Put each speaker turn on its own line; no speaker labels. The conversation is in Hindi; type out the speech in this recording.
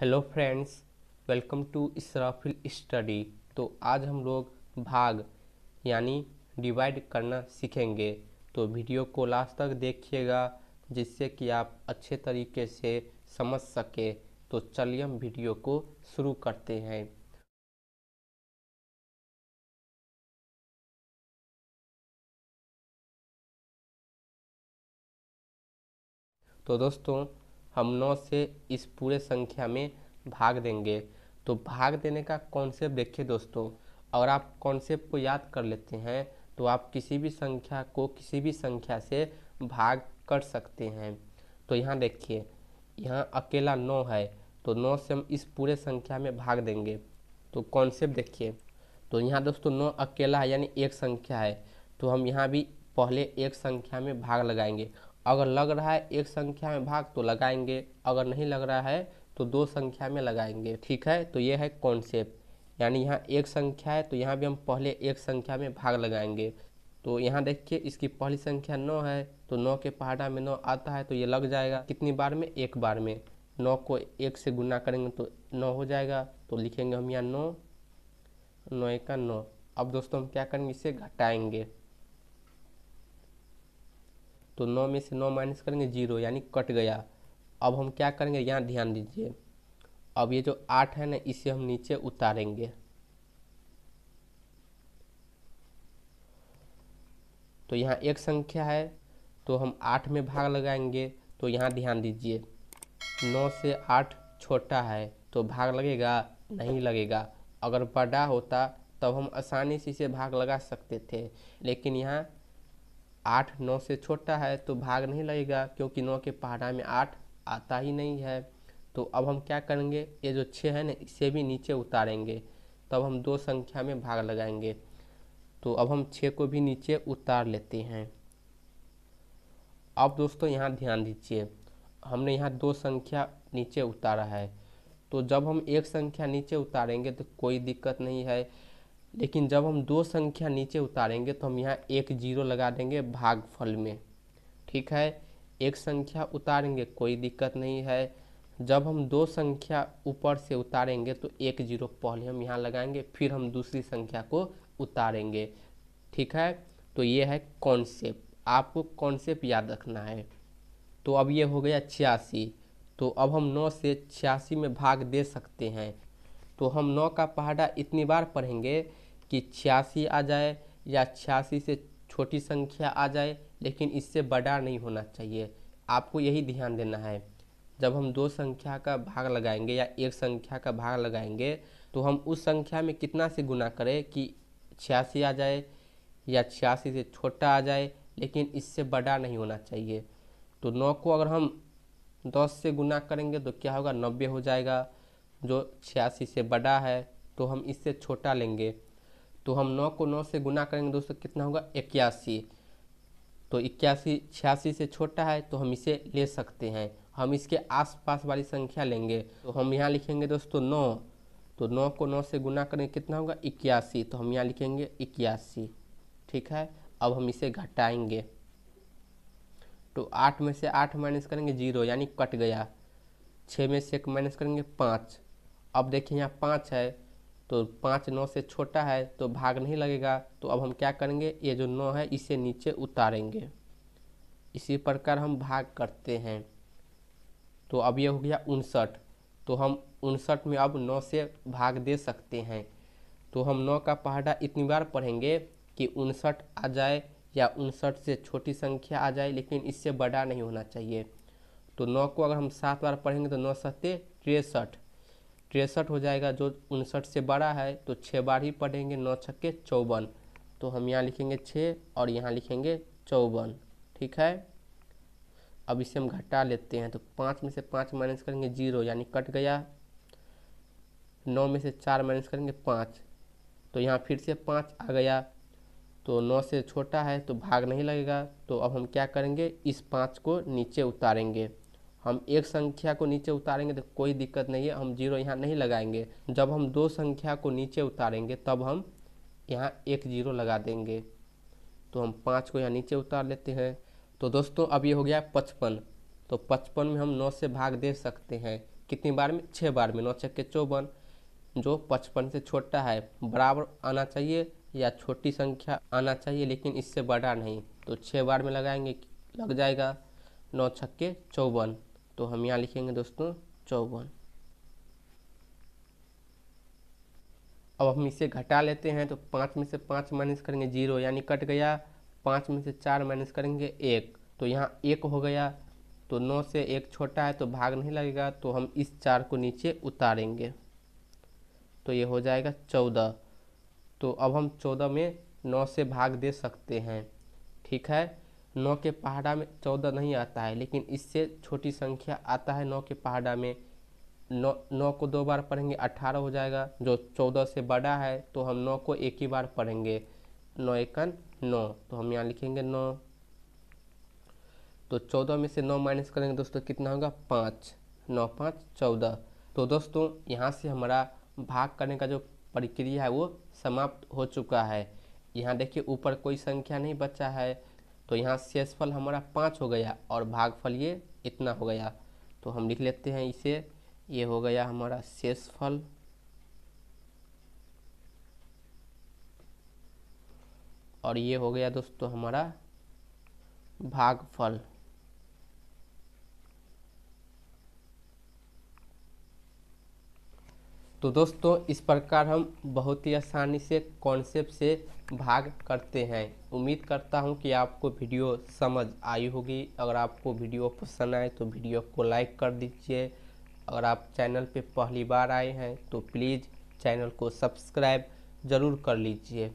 hello friends welcome to Israfil study तो आज हम लोग भाग यानी डिवाइड करना सीखेंगे तो वीडियो को लास्ट तक देखिएगा जिससे कि आप अच्छे तरीके से समझ सके तो चलिए हम वीडियो को शुरू करते हैं तो दोस्तों हम नौ से इस पूरे संख्या में भाग देंगे तो भाग देने का कॉन्सेप्ट देखिए दोस्तों अगर आप कॉन्सेप्ट को याद कर लेते हैं तो आप किसी भी संख्या को किसी भी संख्या से भाग कर सकते हैं तो यहाँ देखिए यहाँ अकेला नौ है तो नौ से हम इस पूरे संख्या में भाग देंगे तो कॉन्सेप्ट देखिए तो यहाँ दोस्तों नौ अकेला है यानी एक संख्या है तो हम यहाँ भी पहले एक संख्या में भाग लगाएंगे अगर लग रहा है एक संख्या में भाग तो लगाएंगे अगर नहीं लग रहा है तो दो संख्या में लगाएंगे ठीक है तो ये है कॉन्सेप्ट यानी यहाँ एक संख्या है तो यहाँ भी हम पहले एक संख्या में भाग लगाएंगे तो यहाँ देखिए इसकी पहली संख्या नौ है तो नौ के पहाड़ा में नौ आता है तो ये लग जाएगा कितनी बार में एक बार में नौ को एक से गुना करेंगे तो नौ हो जाएगा तो लिखेंगे हम यहाँ नौ नौ एक का नौ अब दोस्तों हम क्या करेंगे इसे घटाएंगे तो नौ में से नौ माइनस करेंगे जीरो यानी कट गया अब हम क्या करेंगे यहाँ ध्यान दीजिए अब ये जो आठ है ना इसे हम नीचे उतारेंगे तो यहाँ एक संख्या है तो हम आठ में भाग लगाएंगे तो यहाँ ध्यान दीजिए नौ से आठ छोटा है तो भाग लगेगा नहीं लगेगा अगर बड़ा होता तब हम आसानी से इसे भाग लगा सकते थे लेकिन यहाँ आठ नौ से छोटा है तो भाग नहीं लगेगा क्योंकि नौ के पहाड़ा में आठ आता ही नहीं है तो अब हम क्या करेंगे ये जो छः है ना इसे भी नीचे उतारेंगे तब हम दो संख्या में भाग लगाएंगे तो अब हम छः को भी नीचे उतार लेते हैं अब दोस्तों यहाँ ध्यान दीजिए हमने यहाँ दो संख्या नीचे उतारा है तो जब हम एक संख्या नीचे उतारेंगे तो कोई दिक्कत नहीं है लेकिन जब हम दो संख्या नीचे उतारेंगे तो हम यहाँ एक जीरो लगा देंगे भागफल में ठीक है एक संख्या उतारेंगे कोई दिक्कत नहीं है जब हम दो संख्या ऊपर से उतारेंगे तो एक जीरो पहले हम यहाँ लगाएंगे फिर हम दूसरी संख्या को उतारेंगे ठीक है तो ये है कॉन्सेप्ट आपको कॉन्सेप्ट याद रखना है तो अब ये हो गया छियासी तो अब हम नौ से छियासी में भाग दे सकते हैं तो हम नौ का पहाड़ा इतनी बार पढ़ेंगे कि छियासी आ जाए या छियासी से छोटी संख्या आ जाए लेकिन इससे बड़ा नहीं होना चाहिए आपको यही ध्यान देना है जब हम दो संख्या का भाग लगाएंगे या एक संख्या का भाग लगाएंगे तो हम उस संख्या में कितना से गुना करें कि छियासी आ जाए या छियासी से छोटा आ जाए लेकिन इससे बड़ा नहीं होना चाहिए तो नौ को अगर हम दस से गुना करेंगे तो क्या होगा नब्बे हो जाएगा जो छियासी से बड़ा है तो हम इससे छोटा लेंगे तो हम नौ को नौ से गुना करेंगे दोस्तों कितना होगा इक्यासी तो इक्यासी छियासी से छोटा है तो हम इसे ले सकते हैं हम इसके आसपास वाली संख्या लेंगे तो हम यहाँ लिखेंगे दोस्तों नौ तो नौ को नौ से गुना करेंगे कितना होगा इक्यासी तो हम यहाँ लिखेंगे इक्यासी ठीक है अब हम इसे घटाएंगे तो आठ में से आठ माइनस करेंगे जीरो यानी कट गया छः में से एक माइनस करेंगे पाँच अब देखिए यहाँ पाँच है तो पाँच नौ से छोटा है तो भाग नहीं लगेगा तो अब हम क्या करेंगे ये जो नौ है इसे नीचे उतारेंगे इसी प्रकार हम भाग करते हैं तो अब ये हो गया उनसठ तो हम उनसठ में अब नौ से भाग दे सकते हैं तो हम नौ का पहाड़ा इतनी बार पढ़ेंगे कि उनसठ आ जाए या उनसठ से छोटी संख्या आ जाए लेकिन इससे बड़ा नहीं होना चाहिए तो नौ को अगर हम सात बार पढ़ेंगे तो नौ सत्ते तिरसठ तिरसठ हो जाएगा जो उनसठ से बड़ा है तो छः बार ही पढ़ेंगे नौ छक्के चौवन तो हम यहाँ लिखेंगे छः और यहाँ लिखेंगे चौवन ठीक है अब इसे हम घटा लेते हैं तो पाँच में से पाँच माइनस करेंगे जीरो यानी कट गया नौ में से चार माइनस करेंगे पाँच तो यहाँ फिर से पाँच आ गया तो नौ से छोटा है तो भाग नहीं लगेगा तो अब हम क्या करेंगे इस पाँच को नीचे उतारेंगे हम एक संख्या को नीचे उतारेंगे तो कोई दिक्कत नहीं है हम जीरो यहाँ नहीं लगाएंगे जब हम दो संख्या को नीचे उतारेंगे तब हम यहाँ एक जीरो लगा देंगे तो हम पाँच को यहाँ नीचे उतार लेते हैं तो दोस्तों अब ये हो गया पचपन तो पचपन में हम नौ से भाग दे सकते हैं कितनी बार में छः बार में नौ छक्के चौवन जो पचपन से छोटा है बराबर आना चाहिए या छोटी संख्या आना चाहिए लेकिन इससे बड़ा नहीं तो छः बार में लगाएंगे लग जाएगा नौ छक्के चौवन तो हम यहाँ लिखेंगे दोस्तों चौवन अब हम इसे घटा लेते हैं तो पाँच में से पाँच माइनस करेंगे जीरो यानी कट गया पाँच में से चार माइनस करेंगे एक तो यहाँ एक हो गया तो नौ से एक छोटा है तो भाग नहीं लगेगा तो हम इस चार को नीचे उतारेंगे तो ये हो जाएगा चौदह तो अब हम चौदह में नौ से भाग दे सकते हैं ठीक है नौ के पहाड़ा में चौदह नहीं आता है लेकिन इससे छोटी संख्या आता है नौ के पहाड़ा में नौ नौ को दो बार पढ़ेंगे अट्ठारह हो जाएगा जो चौदह से बड़ा है तो हम नौ को एक ही बार पढ़ेंगे नौ एकन नौ तो हम यहाँ लिखेंगे नौ तो चौदह में से नौ माइनस करेंगे दोस्तों कितना होगा पाँच नौ पाँच चौदह तो दोस्तों यहाँ से हमारा भाग करने का जो प्रक्रिया है वो समाप्त हो चुका है यहाँ देखिए ऊपर कोई संख्या नहीं बचा है तो यहाँ शेषफल हमारा पाँच हो गया और भागफल ये इतना हो गया तो हम लिख लेते हैं इसे ये हो गया हमारा शेषफल और ये हो गया दोस्तों हमारा भागफल तो दोस्तों इस प्रकार हम बहुत ही आसानी से कॉन्सेप्ट से भाग करते हैं उम्मीद करता हूं कि आपको वीडियो समझ आई होगी अगर आपको वीडियो पसंद आए तो वीडियो को लाइक कर दीजिए अगर आप चैनल पे पहली बार आए हैं तो प्लीज़ चैनल को सब्सक्राइब ज़रूर कर लीजिए